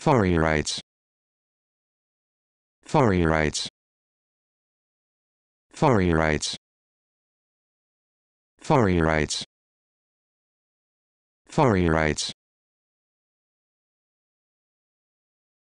Furry rights. Furry rights. Furry rights. Furry rights. Furry rights.